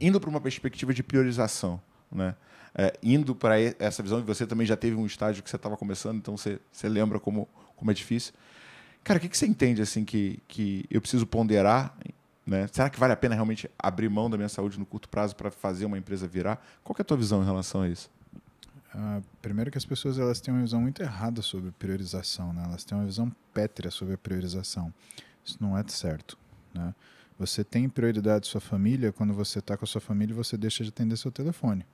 indo para uma perspectiva de priorização, né? É, indo para essa visão, e você também já teve um estágio que você estava começando, então você, você lembra como, como é difícil. Cara, o que, que você entende assim que, que eu preciso ponderar? Né? Será que vale a pena realmente abrir mão da minha saúde no curto prazo para fazer uma empresa virar? Qual é a tua visão em relação a isso? Uh, primeiro que as pessoas elas têm uma visão muito errada sobre priorização, né? Elas têm uma visão pétrea sobre a priorização. Isso não é certo, né? Você tem prioridade sua família, quando você está com a sua família, você deixa de atender seu telefone.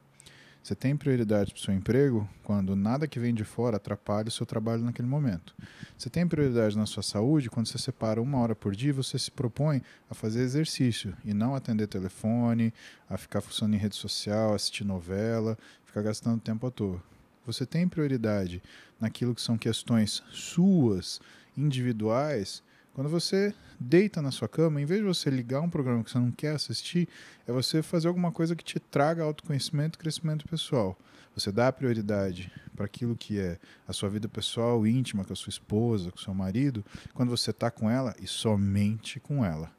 Você tem prioridade para o seu emprego quando nada que vem de fora atrapalha o seu trabalho naquele momento. Você tem prioridade na sua saúde quando você separa uma hora por dia e você se propõe a fazer exercício e não atender telefone, a ficar funcionando em rede social, assistir novela, ficar gastando tempo à toa. Você tem prioridade naquilo que são questões suas, individuais, quando você deita na sua cama, em vez de você ligar um programa que você não quer assistir, é você fazer alguma coisa que te traga autoconhecimento e crescimento pessoal. Você dá prioridade para aquilo que é a sua vida pessoal íntima, com a sua esposa, com o seu marido, quando você está com ela e somente com ela.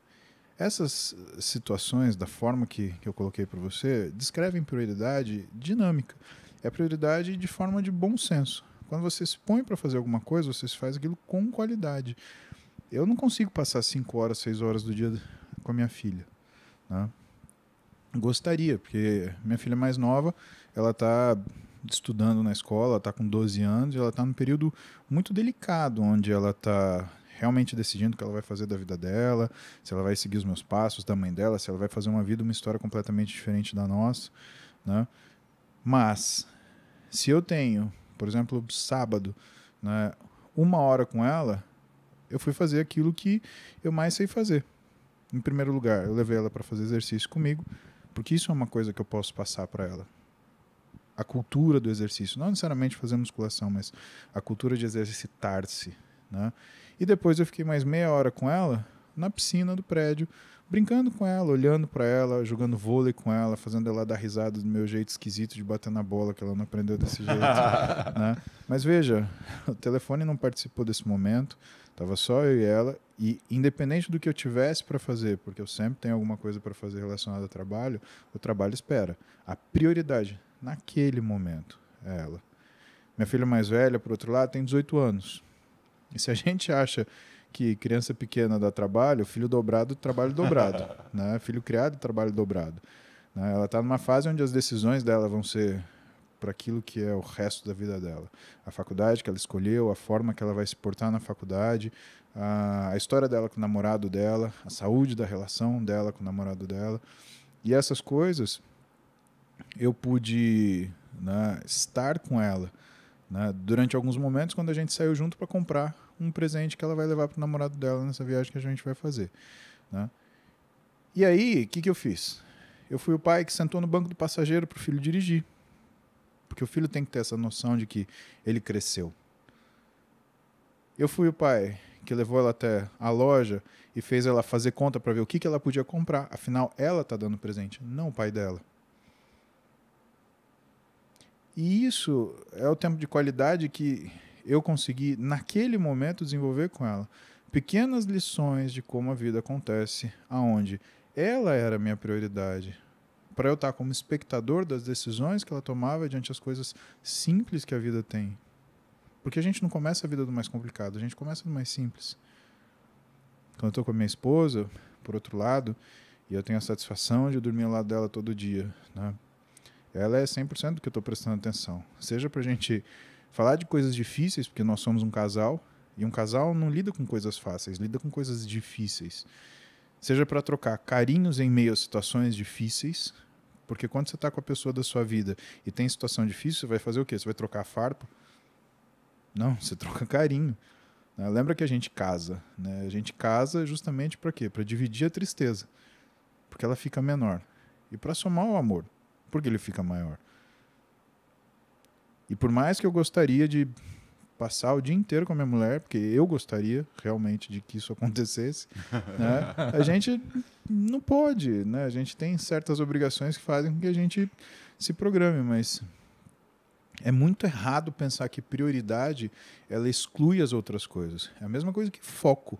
Essas situações, da forma que, que eu coloquei para você, descrevem prioridade dinâmica. É prioridade de forma de bom senso. Quando você se põe para fazer alguma coisa, você se faz aquilo com qualidade. Eu não consigo passar 5 horas, 6 horas do dia com a minha filha. Né? Gostaria, porque minha filha é mais nova, ela está estudando na escola, está com 12 anos, e ela está num período muito delicado, onde ela está realmente decidindo o que ela vai fazer da vida dela, se ela vai seguir os meus passos, da mãe dela, se ela vai fazer uma vida, uma história completamente diferente da nossa. Né? Mas, se eu tenho, por exemplo, sábado, né, uma hora com ela, eu fui fazer aquilo que eu mais sei fazer. Em primeiro lugar, eu levei ela para fazer exercício comigo, porque isso é uma coisa que eu posso passar para ela. A cultura do exercício, não necessariamente fazer musculação, mas a cultura de exercitar-se, né? E depois eu fiquei mais meia hora com ela na piscina do prédio, brincando com ela, olhando para ela, jogando vôlei com ela, fazendo ela dar risada do meu jeito esquisito de bater na bola, que ela não aprendeu desse jeito. né? Mas veja, o telefone não participou desse momento, tava só eu e ela, e independente do que eu tivesse para fazer, porque eu sempre tenho alguma coisa para fazer relacionada ao trabalho, o trabalho espera. A prioridade naquele momento é ela. Minha filha mais velha, por outro lado, tem 18 anos. E se a gente acha que criança pequena dá trabalho, filho dobrado, trabalho dobrado. né? Filho criado, trabalho dobrado. Né? Ela está numa fase onde as decisões dela vão ser para aquilo que é o resto da vida dela. A faculdade que ela escolheu, a forma que ela vai se portar na faculdade, a, história dela com o namorado dela, a saúde da relação dela com o namorado dela. E essas coisas eu pude né, estar com ela né, durante alguns momentos quando a gente saiu junto para comprar um presente que ela vai levar para o namorado dela nessa viagem que a gente vai fazer. Né? E aí, o que, que eu fiz? Eu fui o pai que sentou no banco do passageiro para o filho dirigir. Porque o filho tem que ter essa noção de que ele cresceu. Eu fui o pai que levou ela até a loja e fez ela fazer conta para ver o que, que ela podia comprar. Afinal, ela está dando presente, não o pai dela. E isso é o tempo de qualidade que eu consegui, naquele momento, desenvolver com ela pequenas lições de como a vida acontece, aonde ela era a minha prioridade. Para eu estar como espectador das decisões que ela tomava diante as coisas simples que a vida tem. Porque a gente não começa a vida do mais complicado, a gente começa do mais simples. Quando eu estou com a minha esposa, por outro lado, e eu tenho a satisfação de dormir ao lado dela todo dia, né? ela é 100% do que eu estou prestando atenção. Seja para a gente falar de coisas difíceis, porque nós somos um casal, e um casal não lida com coisas fáceis, lida com coisas difíceis. Seja para trocar carinhos em meio a situações difíceis, porque quando você está com a pessoa da sua vida e tem situação difícil, você vai fazer o quê? Você vai trocar farpa? Não, você troca carinho. Né? Lembra que a gente casa, né? A gente casa justamente para quê? Para dividir a tristeza, porque ela fica menor, e para somar o amor, porque ele fica maior. E por mais que eu gostaria de passar o dia inteiro com a minha mulher, porque eu gostaria realmente de que isso acontecesse, né? a gente não pode, né? A gente tem certas obrigações que fazem com que a gente se programe, mas é muito errado pensar que prioridade ela exclui as outras coisas. É a mesma coisa que foco,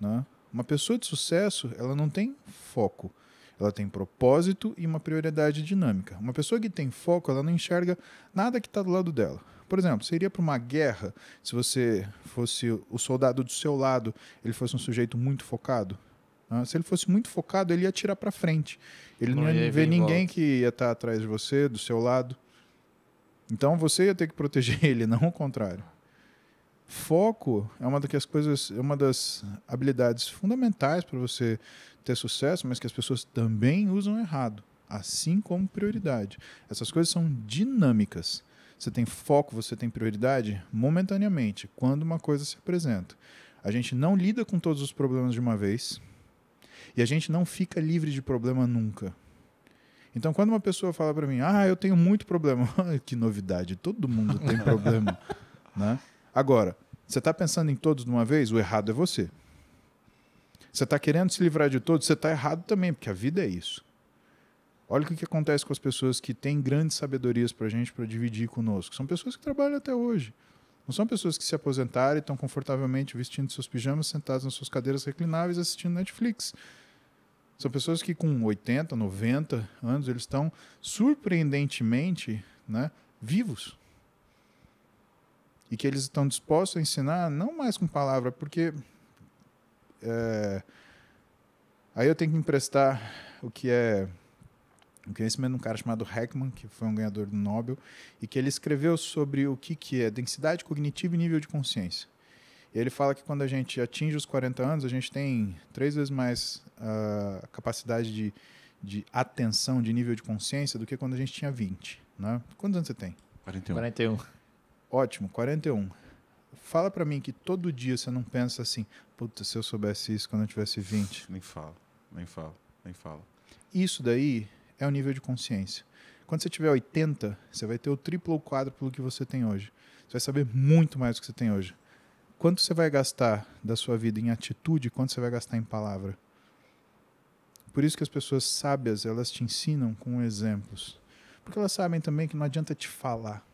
né? Uma pessoa de sucesso, ela não tem foco. Ela tem propósito e uma prioridade dinâmica. Uma pessoa que tem foco, ela não enxerga nada que está do lado dela. Por exemplo, seria para uma guerra se você fosse o soldado do seu lado, ele fosse um sujeito muito focado? Se ele fosse muito focado, ele ia tirar para frente. Ele não, não ia ver ninguém volta. que ia estar tá atrás de você, do seu lado. Então você ia ter que proteger ele, não o contrário foco é uma das coisas, é uma das habilidades fundamentais para você ter sucesso, mas que as pessoas também usam errado, assim como prioridade. Essas coisas são dinâmicas. Você tem foco, você tem prioridade momentaneamente, quando uma coisa se apresenta. A gente não lida com todos os problemas de uma vez e a gente não fica livre de problema nunca. Então, quando uma pessoa fala para mim, ah, eu tenho muito problema, que novidade, todo mundo tem problema, né? Agora, você está pensando em todos de uma vez? O errado é você. Você está querendo se livrar de todos? Você está errado também, porque a vida é isso. Olha o que, acontece com as pessoas que têm grandes sabedorias para a gente, para dividir conosco. São pessoas que trabalham até hoje. Não são pessoas que se aposentaram e estão confortavelmente vestindo seus pijamas, sentadas nas suas cadeiras reclináveis, assistindo Netflix. São pessoas que com 80, 90 anos, eles estão surpreendentemente né, vivos e que eles estão dispostos a ensinar, não mais com palavra, porque é, aí eu tenho que emprestar o que é o conhecimento de um cara chamado Heckman, que foi um ganhador do Nobel, e que ele escreveu sobre o que, que é densidade cognitiva e nível de consciência. Ele fala que quando a gente atinge os 40 anos, a gente tem três vezes mais uh, capacidade de, de atenção, de nível de consciência, do que quando a gente tinha 20. Né? Quantos anos você tem? 41. 41. Ótimo, 41. Fala para mim que todo dia você não pensa assim, puta, se eu soubesse isso quando eu tivesse 20. Nem falo, nem falo, nem falo. Isso daí é o nível de consciência. Quando você tiver 80, você vai ter o triplo ou quádruplo que você tem hoje. Você vai saber muito mais do que você tem hoje. Quanto você vai gastar da sua vida em atitude, quanto você vai gastar em palavra? Por isso que as pessoas sábias, elas te ensinam com exemplos. Porque elas sabem também que não adianta te falar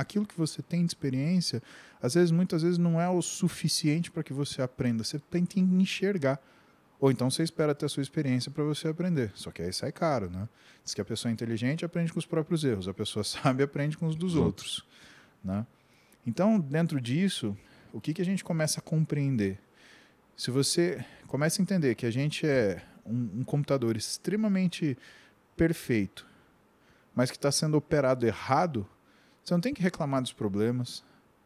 aquilo que você tem de experiência, às vezes, muitas vezes, não é o suficiente para que você aprenda. Você tem que enxergar. Ou então você espera ter a sua experiência para você aprender. Só que aí sai caro, né? Diz que a pessoa é inteligente aprende com os próprios erros, a pessoa sabe aprende com os dos uhum. outros. Né? Então, dentro disso, o que, que a gente começa a compreender? Se você começa a entender que a gente é um, um computador extremamente perfeito, mas que está sendo operado errado, você não tem que reclamar dos problemas.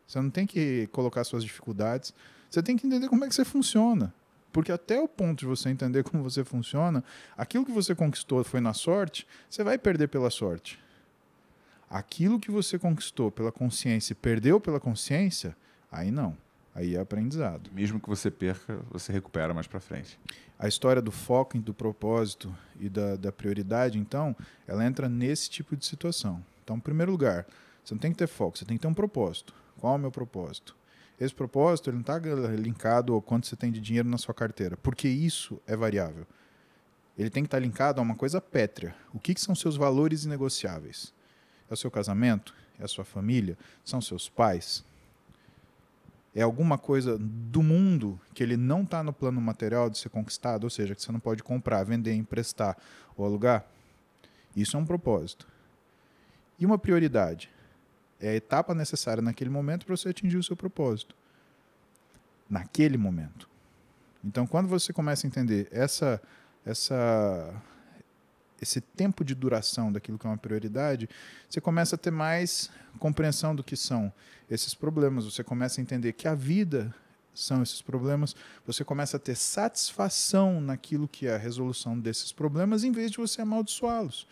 Você não tem que colocar suas dificuldades. Você tem que entender como é que você funciona. Porque até o ponto de você entender como você funciona, aquilo que você conquistou foi na sorte, você vai perder pela sorte. Aquilo que você conquistou pela consciência e perdeu pela consciência, aí não. Aí é aprendizado. Mesmo que você perca, você recupera mais para frente. A história do foco, do propósito e da, da prioridade, então, ela entra nesse tipo de situação. Então, em primeiro lugar, você não tem que ter foco, você tem que ter um propósito. Qual é o meu propósito? Esse propósito ele não está linkado ao quanto você tem de dinheiro na sua carteira, porque isso é variável. Ele tem que estar tá linkado a uma coisa pétrea. O que, que são seus valores inegociáveis? É o seu casamento? É a sua família? São seus pais? é alguma coisa do mundo que ele não está no plano material de ser conquistado, ou seja, que você não pode comprar, vender, emprestar ou alugar, isso é um propósito. E uma prioridade? é a etapa necessária naquele momento para você atingir o seu propósito. Naquele momento. Então, quando você começa a entender essa, essa, esse tempo de duração daquilo que é uma prioridade, você começa a ter mais compreensão do que são esses problemas, você começa a entender que a vida são esses problemas, você começa a ter satisfação naquilo que é a resolução desses problemas, em vez de você amaldiçoá-los,